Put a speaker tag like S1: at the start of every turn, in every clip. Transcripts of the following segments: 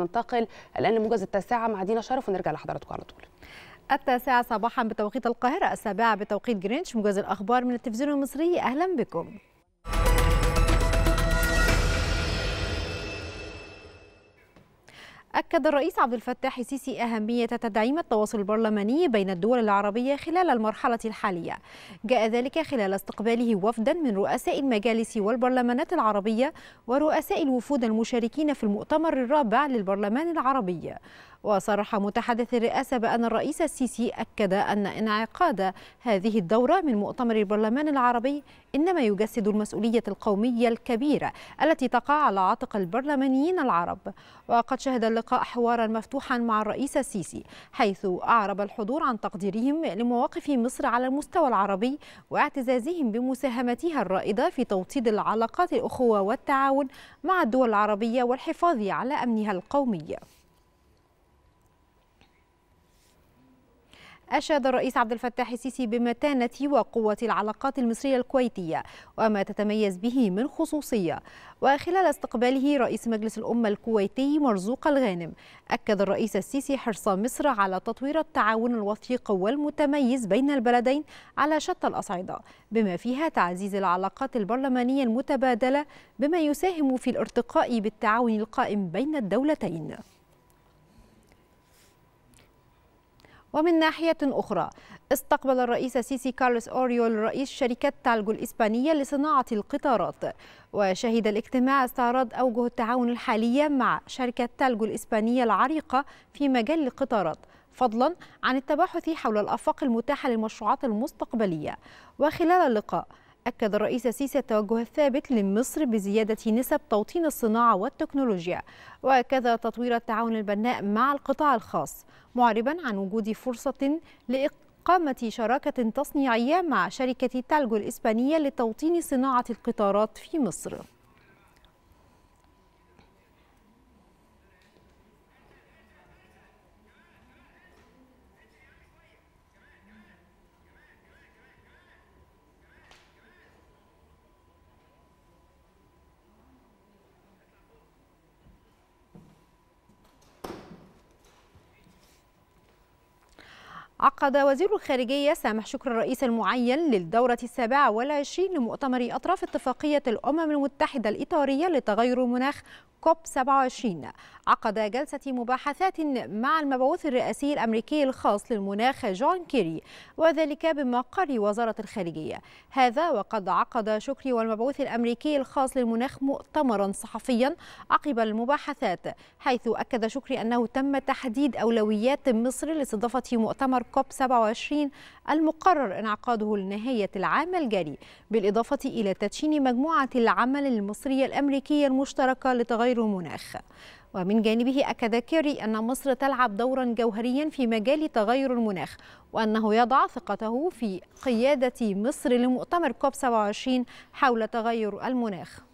S1: ننتقل الآن لموجز التاسعة مع دينا شرف ونرجع لحضراتكم على طول التاسعة صباحا بتوقيت القاهرة السابعة بتوقيت جرينتش موجز الأخبار من التلفزيون المصري أهلا بكم أكد الرئيس عبد الفتاح السيسي أهمية تدعيم التواصل البرلماني بين الدول العربية خلال المرحلة الحالية جاء ذلك خلال استقباله وفدا من رؤساء المجالس والبرلمانات العربية ورؤساء الوفود المشاركين في المؤتمر الرابع للبرلمان العربي وصرح متحدث الرئاسة بأن الرئيس السيسي أكد أن انعقاد هذه الدورة من مؤتمر البرلمان العربي إنما يجسد المسؤولية القومية الكبيرة التي تقع على عاتق البرلمانيين العرب وقد شهد اللقاء حوارا مفتوحا مع الرئيس السيسي حيث أعرب الحضور عن تقديرهم لمواقف مصر على المستوى العربي واعتزازهم بمساهمتها الرائدة في توطيد العلاقات الأخوة والتعاون مع الدول العربية والحفاظ على أمنها القومي أشاد الرئيس عبد الفتاح السيسي بمتانة وقوة العلاقات المصرية الكويتية وما تتميز به من خصوصية وخلال استقباله رئيس مجلس الأمة الكويتي مرزوق الغانم أكد الرئيس السيسي حرص مصر على تطوير التعاون الوثيق والمتميز بين البلدين على شتى الأصعدة بما فيها تعزيز العلاقات البرلمانية المتبادلة بما يساهم في الارتقاء بالتعاون القائم بين الدولتين ومن ناحية أخرى استقبل الرئيس السيسي كارلوس أوريول رئيس شركة تالجو الإسبانية لصناعة القطارات وشهد الاجتماع استعراض أوجه التعاون الحالية مع شركة تالجو الإسبانية العريقة في مجال القطارات فضلا عن التباحث حول الآفاق المتاحة للمشروعات المستقبلية وخلال اللقاء أكد الرئيس السيسي التوجه الثابت لمصر بزيادة نسب توطين الصناعة والتكنولوجيا وكذا تطوير التعاون البناء مع القطاع الخاص معربا عن وجود فرصة لإقامة شراكة تصنيعية مع شركة تالجو الإسبانية لتوطين صناعة القطارات في مصر عقد وزير الخارجية سامح شكر الرئيس المعين للدورة السابعة والعشرين لمؤتمر أطراف اتفاقية الأمم المتحدة الإطارية لتغير المناخ كوب 27 عقد جلسة مباحثات مع المبعوث الرئاسي الأمريكي الخاص للمناخ جون كيري وذلك بمقر وزارة الخارجية هذا وقد عقد شكري والمبعوث الأمريكي الخاص للمناخ مؤتمرا صحفيا عقب المباحثات حيث أكد شكري أنه تم تحديد أولويات مصر لاستضافة مؤتمر كوب 27 المقرر انعقاده لنهاية العام الجاري بالإضافة إلى تدشين مجموعة العمل المصرية الأمريكية المشتركة لتغير المناخ ومن جانبه أكد كيري أن مصر تلعب دورا جوهريا في مجال تغير المناخ وأنه يضع ثقته في قيادة مصر لمؤتمر كوب 27 حول تغير المناخ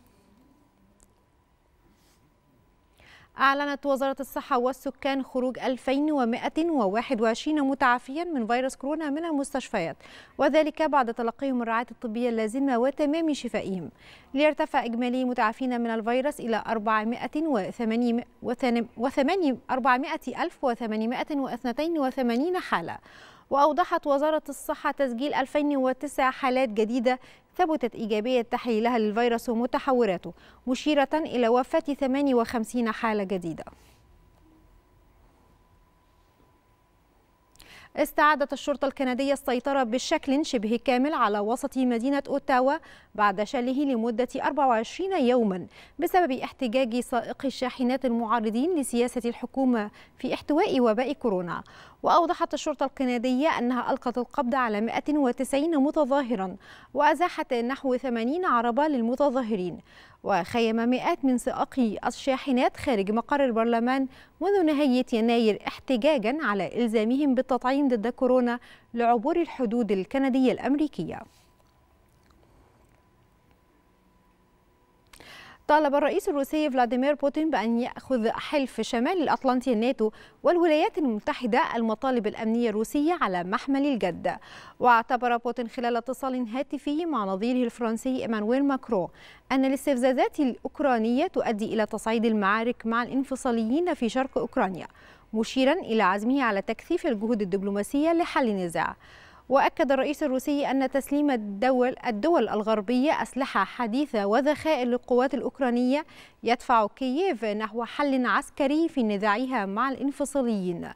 S1: أعلنت وزارة الصحة والسكان خروج 2121 متعافيا من فيروس كورونا من المستشفيات وذلك بعد تلقيهم الرعاية الطبية اللازمة وتمام شفائهم ليرتفع إجمالي متعافين من الفيروس إلى 482 حالة وأوضحت وزارة الصحة تسجيل 2009 حالات جديدة ثبتت إيجابية تحليلها للفيروس ومتحوراته مشيرة إلى وفاة 58 حالة جديدة استعادت الشرطة الكندية السيطرة بشكل شبه كامل على وسط مدينة أوتاوا بعد شله لمدة 24 يوما بسبب احتجاج سائقي الشاحنات المعارضين لسياسة الحكومة في احتواء وباء كورونا وأوضحت الشرطة الكندية أنها ألقت القبض على 190 متظاهرا وأزاحت نحو 80 عربة للمتظاهرين وخيم مئات من سائقي الشاحنات خارج مقر البرلمان منذ نهاية يناير احتجاجا على إلزامهم بالتطعيم ضد كورونا لعبور الحدود الكندية الأمريكية طالب الرئيس الروسي فلاديمير بوتين بأن يأخذ حلف شمال الأطلنطي الناتو والولايات المتحدة المطالب الأمنية الروسية على محمل الجد واعتبر بوتين خلال اتصال هاتفي مع نظيره الفرنسي إيمانويل ماكرون أن الاستفزازات الأوكرانية تؤدي إلى تصعيد المعارك مع الانفصاليين في شرق أوكرانيا مشيرا إلى عزمه على تكثيف الجهود الدبلوماسية لحل النزاع وأكد الرئيس الروسي أن تسليم الدول, الدول الغربية أسلحة حديثة وذخائر للقوات الأوكرانية يدفع كييف نحو حل عسكري في نزاعها مع الانفصاليين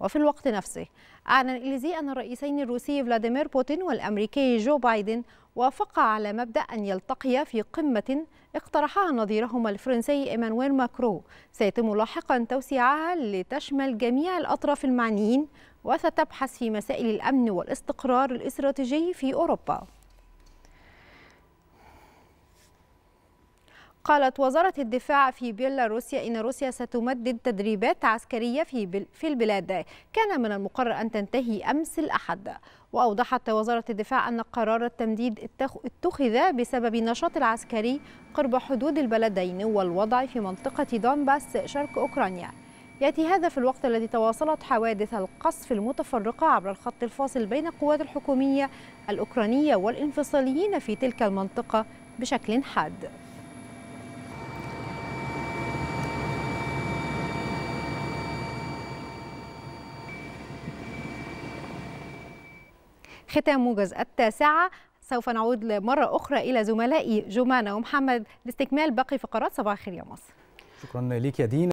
S1: وفي الوقت نفسه أعلن إليزي أن الرئيسين الروسي فلاديمير بوتين والأمريكي جو بايدن وافقا على مبدأ أن يلتقيا في قمة اقترحها نظيرهما الفرنسي إيمانويل ماكرو سيتم لاحقا توسيعها لتشمل جميع الأطراف المعنيين وستبحث في مسائل الأمن والاستقرار الاستراتيجي في أوروبا قالت وزارة الدفاع في بيلاروسيا إن روسيا ستمدد تدريبات عسكرية في في البلاد كان من المقرر أن تنتهي أمس الأحد وأوضحت وزارة الدفاع أن قرار التمديد اتخذ بسبب النشاط العسكري قرب حدود البلدين والوضع في منطقة دونباس شرق أوكرانيا يأتي هذا في الوقت الذي تواصلت حوادث القصف المتفرقة عبر الخط الفاصل بين القوات الحكومية الأوكرانية والانفصاليين في تلك المنطقة بشكل حاد ختام موجز التاسعة سوف نعود مرة أخرى إلى زملائي جمانة ومحمد لاستكمال باقي فقرات صباح الخير يا مصر شكرا لك يا دينا